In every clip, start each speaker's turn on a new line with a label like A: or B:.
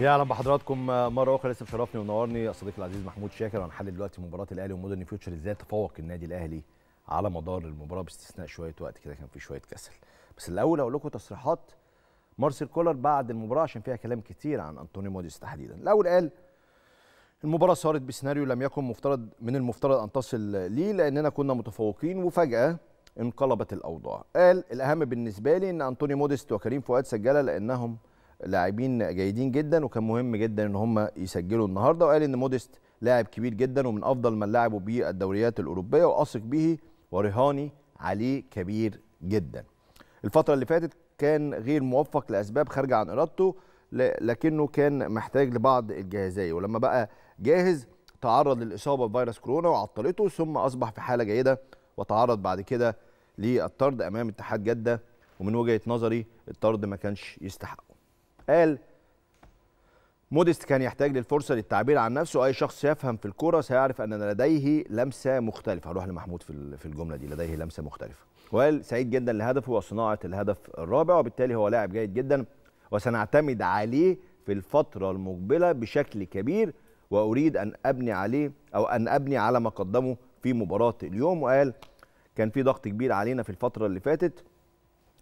A: يا اهلا بحضراتكم آه، مره اخرى لسه بشرفني ونورني صديقي العزيز محمود شاكر هنحلل دلوقتي مباراه الاهلي ومودرن فيوتشر ازاي تفوق النادي الاهلي على مدار المباراه باستثناء شويه وقت كده كان في شويه كسل بس الاول اقول لكم تصريحات مارسيل كولر بعد المباراه عشان فيها كلام كتير عن انطوني موديس تحديدا الاول قال المباراه صارت بسيناريو لم يكن مفترض من المفترض ان تصل ليه لاننا كنا متفوقين وفجاه انقلبت الاوضاع قال الاهم بالنسبه لي ان انطوني موديست وكريم فؤاد سجلا لانهم لاعبين جيدين جدا وكان مهم جدا ان هم يسجلوا النهارده وقال ان موديست لاعب كبير جدا ومن افضل من لعبوا به الدوريات الاوروبيه واثق به ورهاني عليه كبير جدا. الفتره اللي فاتت كان غير موفق لاسباب خارجه عن ارادته لكنه كان محتاج لبعض الجاهزيه ولما بقى جاهز تعرض للاصابه بفيروس كورونا وعطلته ثم اصبح في حاله جيده وتعرض بعد كده للطرد امام اتحاد جده ومن وجهه نظري الطرد ما كانش يستحقه. قال موديست كان يحتاج للفرصه للتعبير عن نفسه اي شخص يفهم في الكوره سيعرف ان لديه لمسه مختلفه هروح لمحمود في الجمله دي لديه لمسه مختلفه وقال سعيد جدا لهدفه وصناعه الهدف الرابع وبالتالي هو لاعب جيد جدا وسنعتمد عليه في الفتره المقبله بشكل كبير واريد ان ابني عليه او ان ابني على ما قدمه في مباراه اليوم وقال كان في ضغط كبير علينا في الفتره اللي فاتت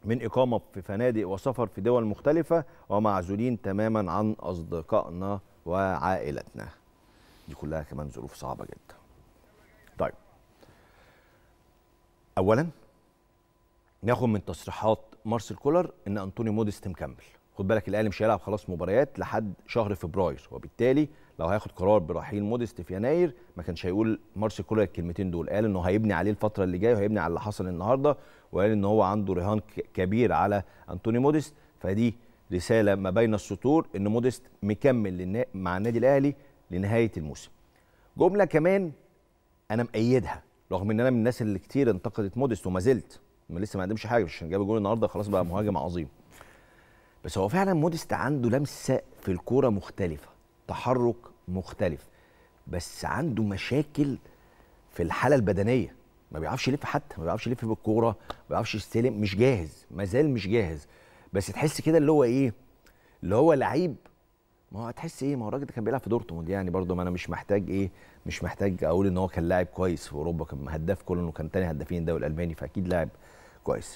A: من إقامة في فنادق وسفر في دول مختلفة ومعزولين تماما عن أصدقائنا وعائلتنا دي كلها كمان ظروف صعبة جدا طيب أولا ناخد من تصريحات مارسيل كولر إن أنطوني موديست مكمل خد بالك الاهلي مش هيلعب خلاص مباريات لحد شهر فبراير وبالتالي لو هياخد قرار برحيل موديست في يناير ما كانش هيقول مارسي كولر الكلمتين دول قال انه هيبني عليه الفتره اللي جايه وهيبني على اللي حصل النهارده وقال ان هو عنده رهان كبير على انتوني موديست فدي رساله ما بين السطور ان موديست مكمل مع النادي الاهلي لنهايه الموسم جمله كمان انا مأيدها رغم ان انا من الناس اللي كتير انتقدت موديست وما زلت ما لسه ما قدمش حاجه عشان جاب جول النهارده خلاص بقى مهاجم عظيم بس هو فعلا موديست عنده لمسه في الكوره مختلفه تحرك مختلف بس عنده مشاكل في الحاله البدنيه ما بيعرفش يلف حتى ما بيعرفش يلف بالكوره ما بيعرفش يستلم مش جاهز مازال مش جاهز بس تحس كده اللي هو ايه اللي هو لعيب ما هو هتحس ايه ما هو الراجل ده كان بيلعب في دورتموند يعني برضه ما انا مش محتاج ايه مش محتاج اقول ان هو كان لاعب كويس في اوروبا كان هداف كله كان تاني هدافين الدوري الالماني فاكيد لاعب كويس